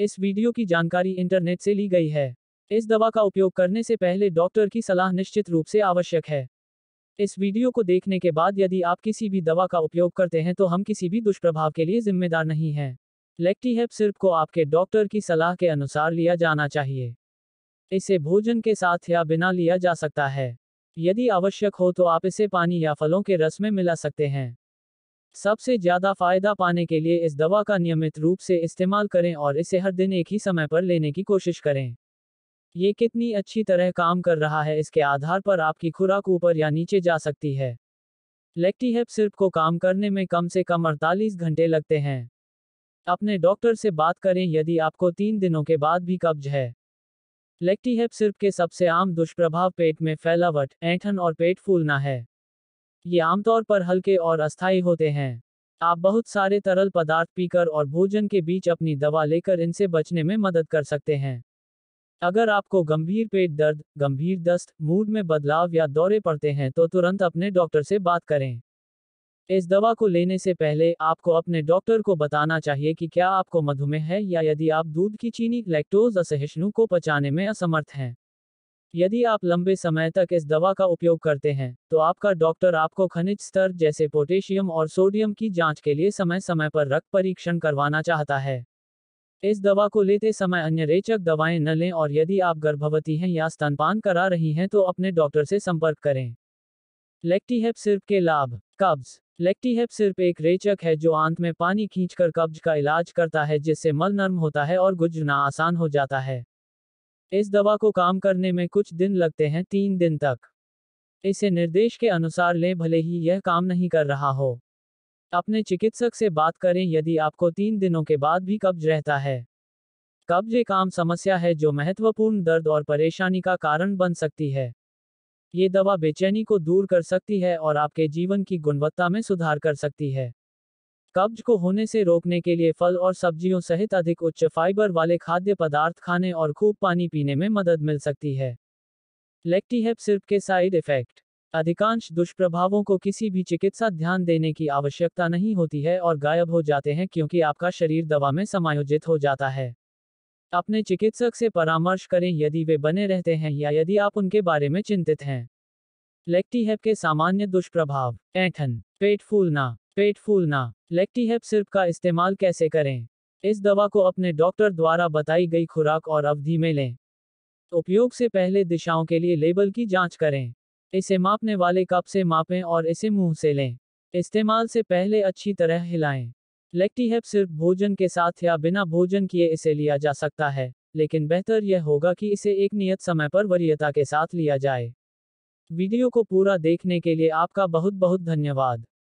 इस वीडियो की जानकारी इंटरनेट से ली गई है इस दवा का उपयोग करने से पहले डॉक्टर की सलाह निश्चित रूप से आवश्यक है इस वीडियो को देखने के बाद यदि आप किसी भी दवा का उपयोग करते हैं तो हम किसी भी दुष्प्रभाव के लिए जिम्मेदार नहीं हैं लेक्टीहेप सिर्प को आपके डॉक्टर की सलाह के अनुसार लिया जाना चाहिए इसे भोजन के साथ या बिना लिया जा सकता है यदि आवश्यक हो तो आप इसे पानी या फलों के रस में मिला सकते हैं सबसे ज्यादा फायदा पाने के लिए इस दवा का नियमित रूप से इस्तेमाल करें और इसे हर दिन एक ही समय पर लेने की कोशिश करें ये कितनी अच्छी तरह काम कर रहा है इसके आधार पर आपकी खुराक ऊपर या नीचे जा सकती है लेक्टीहेप सिर्फ को काम करने में कम से कम 48 घंटे लगते हैं अपने डॉक्टर से बात करें यदि आपको तीन दिनों के बाद भी कब्ज है लेक्टीहेप सिर्फ के सबसे आम दुष्प्रभाव पेट में फैलावट ऐंठन और पेट फूलना है ये आमतौर पर हल्के और अस्थायी होते हैं आप बहुत सारे तरल पदार्थ पीकर और भोजन के बीच अपनी दवा लेकर इनसे बचने में मदद कर सकते हैं अगर आपको गंभीर पेट दर्द गंभीर दस्त मूड में बदलाव या दौरे पड़ते हैं तो तुरंत अपने डॉक्टर से बात करें इस दवा को लेने से पहले आपको अपने डॉक्टर को बताना चाहिए कि क्या आपको मधुमेह है या यदि आप दूध की चीनी लैक्टोज असहिष्णु को पचाने में असमर्थ हैं यदि आप लंबे समय तक इस दवा का उपयोग करते हैं तो आपका डॉक्टर आपको खनिज स्तर जैसे पोटेशियम और सोडियम की जांच के लिए समय समय पर रक्त परीक्षण करवाना चाहता है इस दवा को लेते समय अन्य रेचक दवाएं न लें और यदि आप गर्भवती हैं या स्तनपान करा रही हैं तो अपने डॉक्टर से संपर्क करें लेक्टीहेप सिर्फ के लाभ कब्ज लेक्टीहेप सिर्फ एक रेचक है जो आंत में पानी खींचकर कब्ज का इलाज करता है जिससे मल नर्म होता है और गुजरना आसान हो जाता है इस दवा को काम करने में कुछ दिन लगते हैं तीन दिन तक इसे निर्देश के अनुसार लें भले ही यह काम नहीं कर रहा हो अपने चिकित्सक से बात करें यदि आपको तीन दिनों के बाद भी कब्ज रहता है कब्ज एक आम समस्या है जो महत्वपूर्ण दर्द और परेशानी का कारण बन सकती है ये दवा बेचैनी को दूर कर सकती है और आपके जीवन की गुणवत्ता में सुधार कर सकती है कब्ज को होने से रोकने के लिए फल और सब्जियों सहित अधिक उच्च फाइबर वाले खाद्य पदार्थ खाने और खूब पानी पीने में मदद मिल सकती है लेक्टीहेप सिर्फ के साइड इफेक्ट अधिकांश दुष्प्रभावों को किसी भी चिकित्सा ध्यान देने की आवश्यकता नहीं होती है और गायब हो जाते हैं क्योंकि आपका शरीर दवा में समायोजित हो जाता है अपने चिकित्सक से परामर्श करें यदि वे बने रहते हैं या यदि आप उनके बारे में चिंतित हैं लेक्टीहेप के सामान्य दुष्प्रभाव ऐठन पेट फूलना पेट फूलना लेक्टीहेप सिर्फ का इस्तेमाल कैसे करें इस दवा को अपने डॉक्टर द्वारा बताई गई खुराक और अवधि में लें उपयोग से पहले दिशाओं के लिए लेबल की जांच करें इसे मापने वाले कप से मापें और इसे मुंह से लें इस्तेमाल से पहले अच्छी तरह हिलाएं लेक्टीहेप सिर्फ भोजन के साथ या बिना भोजन किए इसे लिया जा सकता है लेकिन बेहतर यह होगा कि इसे एक नियत समय पर वरीयता के साथ लिया जाए वीडियो को पूरा देखने के लिए आपका बहुत बहुत धन्यवाद